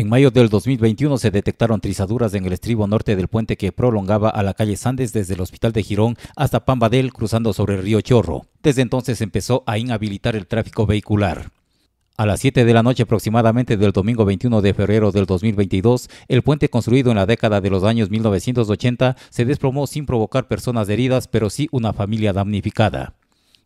En mayo del 2021 se detectaron trizaduras en el estribo norte del puente que prolongaba a la calle Sandes desde el Hospital de Girón hasta Pambadel cruzando sobre el río Chorro. Desde entonces empezó a inhabilitar el tráfico vehicular. A las 7 de la noche aproximadamente del domingo 21 de febrero del 2022, el puente construido en la década de los años 1980 se desplomó sin provocar personas heridas, pero sí una familia damnificada.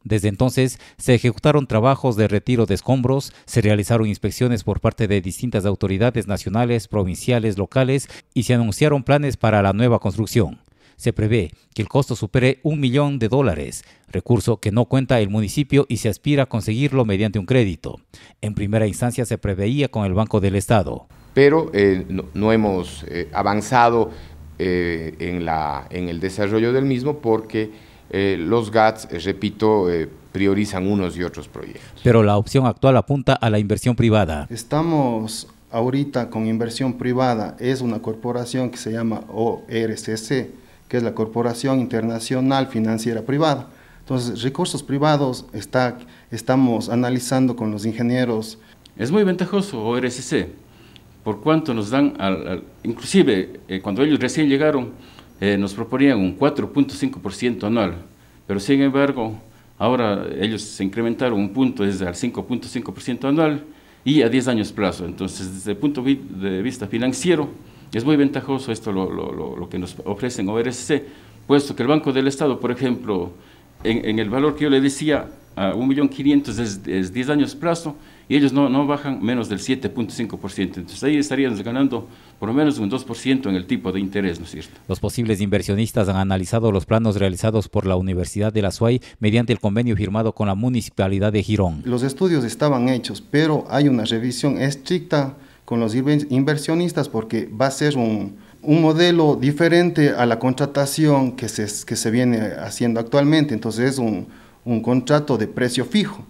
Desde entonces se ejecutaron trabajos de retiro de escombros, se realizaron inspecciones por parte de distintas autoridades nacionales, provinciales, locales y se anunciaron planes para la nueva construcción. Se prevé que el costo supere un millón de dólares, recurso que no cuenta el municipio y se aspira a conseguirlo mediante un crédito. En primera instancia se preveía con el Banco del Estado. Pero eh, no, hemos eh, avanzado eh, en el desarrollo del mismo porque eh, los GATS, eh, repito, eh, priorizan unos y otros proyectos. Pero la opción actual apunta a la inversión privada. Estamos ahorita con inversión privada, es una corporación que se llama ORCC, que es la Corporación Internacional Financiera Privada. Entonces, recursos privados está, estamos analizando con los ingenieros. Es muy ventajoso ORCC, por cuanto nos dan, inclusive cuando ellos recién llegaron, eh, nos proponían un 4.5% anual, pero sin embargo, ahora ellos se incrementaron un punto desde el 5.5% anual y a 10 años plazo. Entonces, desde el punto de vista financiero, es muy ventajoso esto lo, que nos ofrecen ORSC, puesto que el Banco del Estado, por ejemplo, en, el valor que yo le decía, a 1.500.000 es 10 años plazo, y ellos no, no bajan menos del 7.5%. Entonces ahí estarían ganando por lo menos un 2% en el tipo de interés, ¿no es cierto? Los posibles inversionistas han analizado los planos realizados por la Universidad de la SUAY mediante el convenio firmado con la Municipalidad de Girón. Los estudios estaban hechos, pero hay una revisión estricta con los inversionistas porque va a ser un, un modelo diferente a la contratación que se, que se viene haciendo actualmente. Entonces es un, un contrato de precio fijo.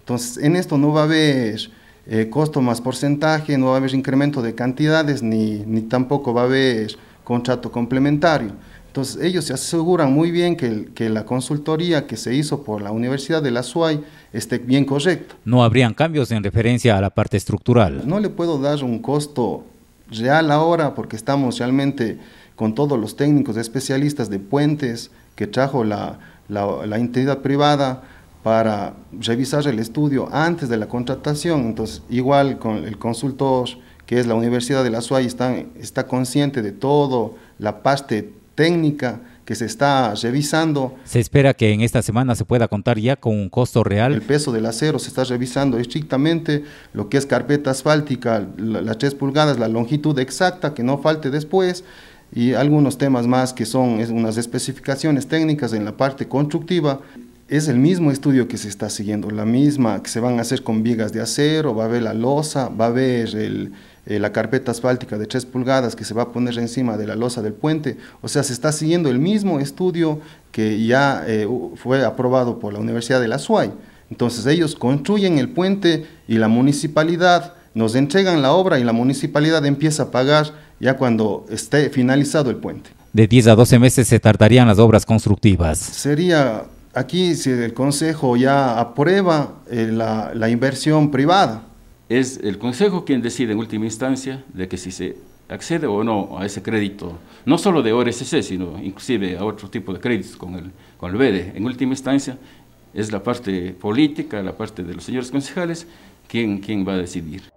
Entonces, en esto no va a haber eh, costo más porcentaje, no va a haber incremento de cantidades, ni, ni tampoco va a haber contrato complementario. Entonces, ellos se aseguran muy bien que, que, la consultoría que se hizo por la Universidad de la SUAY esté bien correcta. No habrían cambios en referencia a la parte estructural. No le puedo dar un costo real ahora porque estamos realmente con todos los técnicos especialistas de puentes que trajo la, la entidad privada para revisar el estudio antes de la contratación. Entonces, igual con el consultor, que es la Universidad de la SUAY, está, consciente de toda la parte técnica que se está revisando. Se espera que en esta semana se pueda contar ya con un costo real. El peso del acero se está revisando estrictamente, lo que es carpeta asfáltica, las 3 pulgadas, la longitud exacta, que no falte después, y algunos temas más que son unas especificaciones técnicas en la parte constructiva es el mismo estudio que se está siguiendo, la misma, que se van a hacer con vigas de acero, va a haber la losa, va a haber eh, la carpeta asfáltica de 3 pulgadas que se va a poner encima de la losa del puente. O sea, se está siguiendo el mismo estudio que ya eh, fue aprobado por la Universidad de la SUAY. Entonces ellos construyen el puente y la municipalidad nos entregan la obra y la municipalidad empieza a pagar ya cuando esté finalizado el puente. De 10 a 12 meses se tardarían las obras constructivas. Sería aquí si el Consejo ya aprueba eh, la, inversión privada. Es el Consejo quien decide en última instancia de que si se accede o no a ese crédito, no solo de ORSC, sino inclusive a otro tipo de créditos con el, con el BEDE. En última instancia es la parte política, la parte de los señores concejales, quien, quien va a decidir.